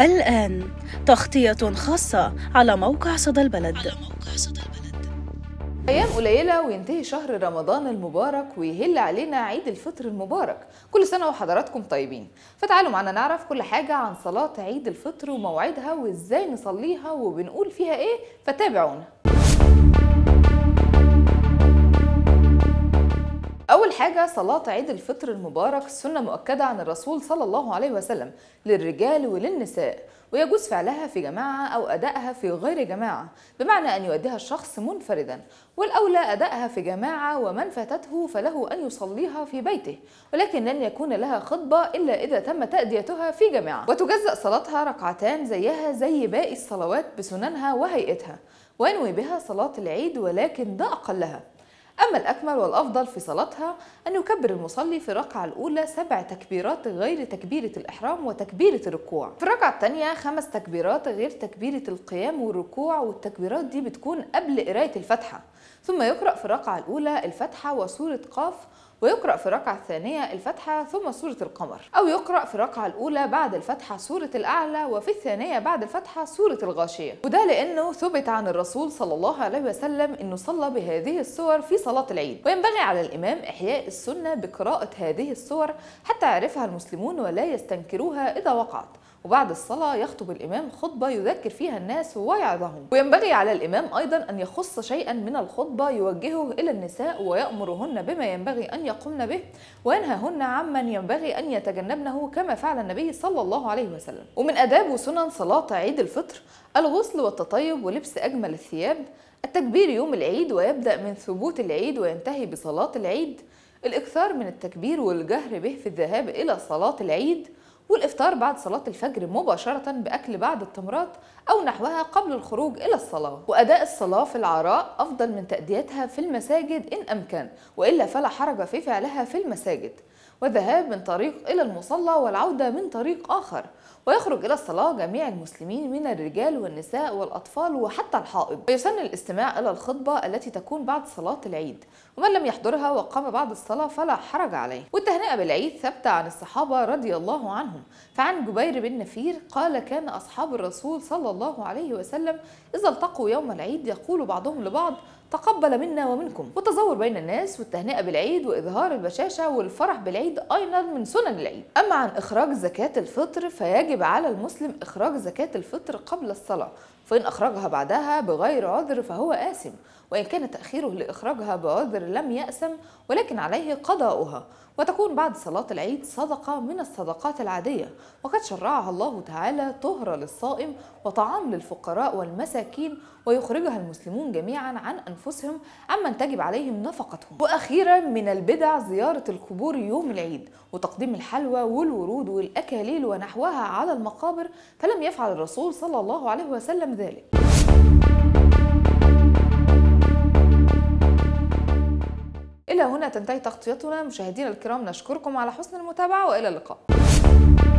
الآن تغطية خاصة على موقع صدى البلد, على موقع صدى البلد. أيام قليلة وينتهي شهر رمضان المبارك ويهل علينا عيد الفطر المبارك كل سنة وحضراتكم طيبين فتعالوا معنا نعرف كل حاجة عن صلاة عيد الفطر وموعدها وإزاي نصليها وبنقول فيها إيه فتابعونا حاجة صلاة عيد الفطر المبارك سنة مؤكدة عن الرسول صلى الله عليه وسلم للرجال وللنساء ويجوز فعلها في جماعة أو أدائها في غير جماعة بمعنى أن يؤديها الشخص منفردا والأولى أدائها في جماعة ومن فاتته فله أن يصليها في بيته ولكن لن يكون لها خطبة إلا إذا تم تأديتها في جماعة وتجزأ صلاتها ركعتان زيها زي باقي الصلوات بسننها وهيئتها وينوي بها صلاة العيد ولكن ده أقلها أما الأكمل والأفضل في صلاتها أن يكبر المصلي في الركعة الأولى سبع تكبيرات غير تكبيرة الإحرام وتكبيرة الركوع في الركعة الثانية خمس تكبيرات غير تكبيرة القيام والركوع والتكبيرات دي بتكون قبل قراية الفاتحة ثم يقرأ في الركعة الأولى الفاتحة وسورة قاف ويقرأ في الركعة الثانية الفاتحة ثم سورة القمر أو يقرأ في الركعة الأولى بعد الفاتحة سورة الأعلى وفي الثانية بعد الفاتحة سورة الغاشية وده لأنه ثبت عن الرسول صلى الله عليه وسلم أنه صلى بهذه السور في صلاة العيد وينبغي على الإمام إحياء السنة بقراءة هذه السور حتى يعرفها المسلمون ولا يستنكروها إذا وقعت وبعد الصلاة يخطب الإمام خطبة يذكر فيها الناس ويعظهم وينبغي على الإمام أيضا أن يخص شيئا من الخطبة يوجهه إلى النساء ويأمرهن بما ينبغي أن يقمن به وينهاهن عمن ينبغي أن يتجنبنه كما فعل النبي صلى الله عليه وسلم ومن آداب وسنن صلاة عيد الفطر الغسل والتطيب ولبس أجمل الثياب التكبير يوم العيد ويبدأ من ثبوت العيد وينتهي بصلاة العيد الإكثار من التكبير والجهر به في الذهاب إلى صلاة العيد والإفطار بعد صلاة الفجر مباشرة بأكل بعض التمرات أو نحوها قبل الخروج إلى الصلاة وأداء الصلاة في العراء أفضل من تأديتها في المساجد إن أمكن وإلا فلا حرج في فعلها في المساجد والذهاب من طريق إلى المصلى والعودة من طريق آخر ويخرج إلى الصلاة جميع المسلمين من الرجال والنساء والأطفال وحتى الحائض ويسن الاستماع إلى الخطبة التي تكون بعد صلاة العيد ومن لم يحضرها وقام بعد الصلاة فلا حرج عليه والتهنئة بالعيد ثابتة عن الصحابة رضي الله عنهم فعن جبير بن نفير قال كان أصحاب الرسول صلى الله عليه وسلم إذا التقوا يوم العيد يقول بعضهم لبعض تقبل منا ومنكم والتزور بين الناس والتهنئة بالعيد وإظهار البشاشة والفرح بالعيد العيد أيضا من سنن العيد أما عن إخراج زكاة الفطر فيجب على المسلم إخراج زكاة الفطر قبل الصلاة فإن أخرجها بعدها بغير عذر فهو آثم وإن كان تأخيره لإخراجها بوادر لم يأسم ولكن عليه قضاؤها وتكون بعد صلاة العيد صدقة من الصدقات العادية وقد شرعها الله تعالى طهرة للصائم وطعام للفقراء والمساكين ويخرجها المسلمون جميعا عن أنفسهم عمن تجب عليهم نفقتهم وأخيرا من البدع زيارة القبور يوم العيد وتقديم الحلوى والورود والأكاليل ونحوها على المقابر فلم يفعل الرسول صلى الله عليه وسلم ذلك هنا تنتهي تغطيتنا مشاهدينا الكرام نشكركم على حسن المتابعة وإلى اللقاء